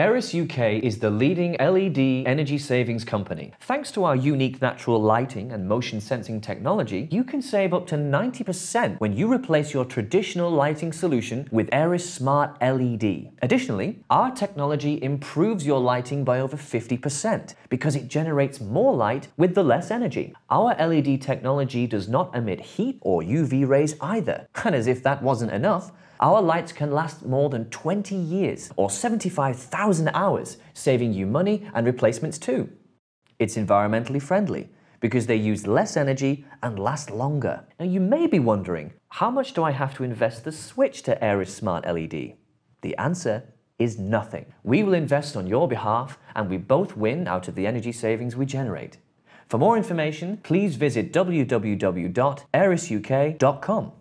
Eris UK is the leading LED energy savings company. Thanks to our unique natural lighting and motion sensing technology, you can save up to 90% when you replace your traditional lighting solution with Eris Smart LED. Additionally, our technology improves your lighting by over 50% because it generates more light with the less energy. Our LED technology does not emit heat or UV rays either. And as if that wasn't enough, our lights can last more than 20 years or 75,000 hours, saving you money and replacements too. It's environmentally friendly because they use less energy and last longer. Now you may be wondering, how much do I have to invest to switch to Aeris Smart LED? The answer is nothing. We will invest on your behalf and we both win out of the energy savings we generate. For more information, please visit www.aerisuk.com.